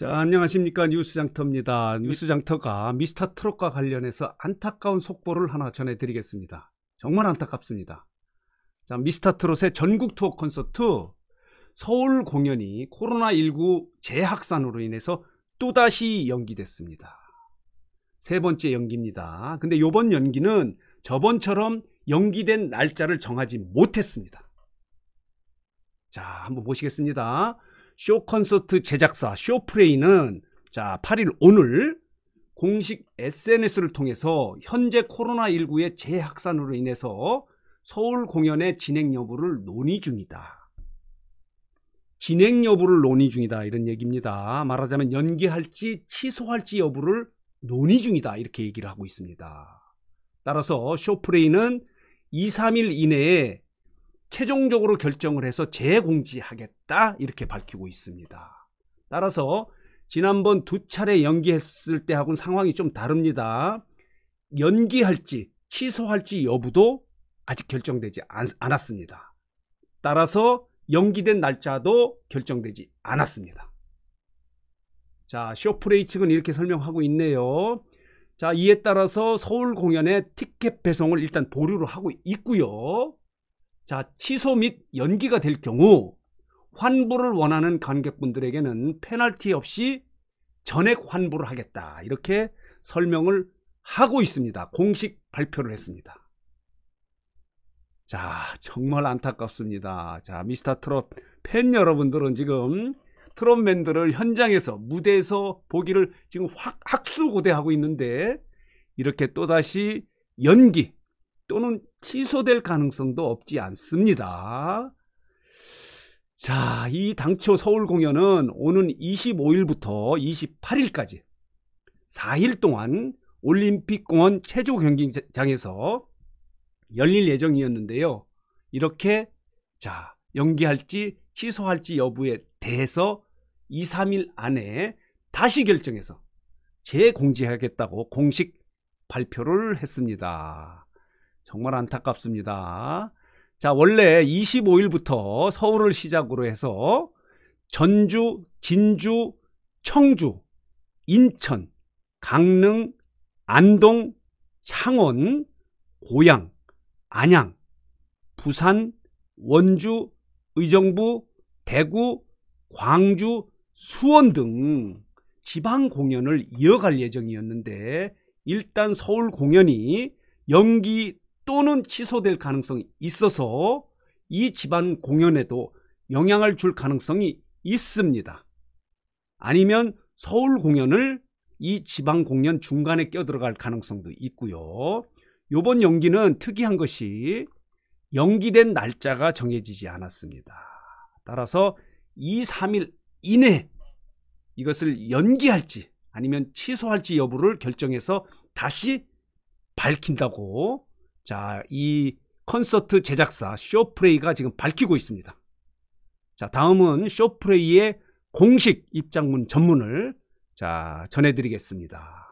자, 안녕하십니까. 뉴스장터입니다. 네. 뉴스장터가 미스터 트롯과 관련해서 안타까운 속보를 하나 전해드리겠습니다. 정말 안타깝습니다. 자, 미스터 트롯의 전국 투어 콘서트 서울 공연이 코로나19 재확산으로 인해서 또다시 연기됐습니다. 세 번째 연기입니다. 근데 요번 연기는 저번처럼 연기된 날짜를 정하지 못했습니다. 자, 한번 보시겠습니다. 쇼 콘서트 제작사 쇼프레이는 자 8일 오늘 공식 SNS를 통해서 현재 코로나19의 재확산으로 인해서 서울 공연의 진행 여부를 논의 중이다. 진행 여부를 논의 중이다 이런 얘기입니다. 말하자면 연기할지 취소할지 여부를 논의 중이다 이렇게 얘기를 하고 있습니다. 따라서 쇼프레이는 2, 3일 이내에 최종적으로 결정을 해서 재공지하겠다 이렇게 밝히고 있습니다. 따라서 지난번 두 차례 연기했을 때하고는 상황이 좀 다릅니다. 연기할지 취소할지 여부도 아직 결정되지 않, 았습니다 따라서 연기된 날짜도 결정되지 않았습니다. 자, 쇼프레이 측은 이렇게 설명하고 있네요. 자, 이에 따라서 서울 공연의 티켓 배송을 일단 보류를 하고 있고요. 자, 취소 및 연기가 될 경우 환불을 원하는 관객분들에게는 페널티 없이 전액 환불을 하겠다. 이렇게 설명을 하고 있습니다. 공식 발표를 했습니다. 자, 정말 안타깝습니다. 자, 미스터 트롯 팬 여러분들은 지금 트롯맨들을 현장에서 무대에서 보기를 지금 확 학수고대하고 있는데 이렇게 또다시 연기 또는 취소될 가능성도 없지 않습니다. 자, 이 당초 서울 공연은 오는 25일부터 28일까지 4일 동안 올림픽공원 체조 경기장에서 열릴 예정이었는데요. 이렇게 자 연기할지 취소할지 여부에 대해서 2, 3일 안에 다시 결정해서 재공지하겠다고 공식 발표를 했습니다. 정말 안타깝습니다. 자, 원래 25일부터 서울을 시작으로 해서 전주, 진주, 청주, 인천, 강릉, 안동, 창원, 고양, 안양, 부산, 원주, 의정부, 대구, 광주, 수원 등 지방 공연을 이어갈 예정이었는데 일단 서울 공연이 연기 또는 취소될 가능성이 있어서 이 집안 공연에도 영향을 줄 가능성이 있습니다. 아니면 서울 공연을 이 지방 공연 중간에 껴들어갈 가능성도 있고요. 요번 연기는 특이한 것이 연기된 날짜가 정해지지 않았습니다. 따라서 2, 3일 이내 이것을 연기할지 아니면 취소할지 여부를 결정해서 다시 밝힌다고 자, 이 콘서트 제작사 쇼프레이가 지금 밝히고 있습니다. 자, 다음은 쇼프레이의 공식 입장문 전문을 자, 전해드리겠습니다.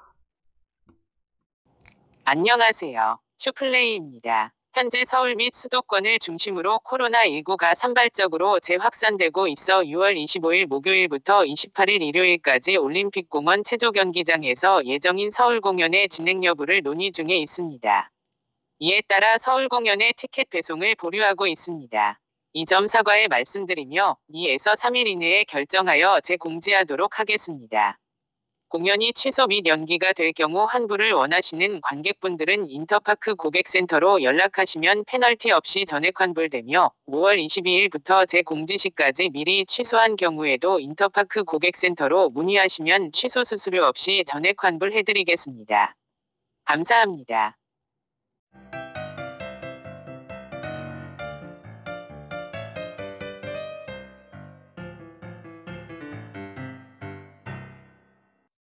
안녕하세요. 쇼플레이입니다. 현재 서울 및 수도권을 중심으로 코로나19가 산발적으로 재확산되고 있어 6월 25일 목요일부터 28일 일요일까지 올림픽공원 체조 경기장에서 예정인 서울 공연의 진행 여부를 논의 중에 있습니다. 이에 따라 서울 공연의 티켓 배송을 보류하고 있습니다. 이 점 사과의 말씀드리며 2에서 3일 이내에 결정하여 재공지하도록 하겠습니다. 공연이 취소 및 연기가 될 경우 환불을 원하시는 관객분들은 인터파크 고객센터로 연락하시면 페널티 없이 전액 환불되며 5월 22일부터 재공지시까지 미리 취소한 경우에도 인터파크 고객센터로 문의하시면 취소 수수료 없이 전액 환불해드리겠습니다. 감사합니다.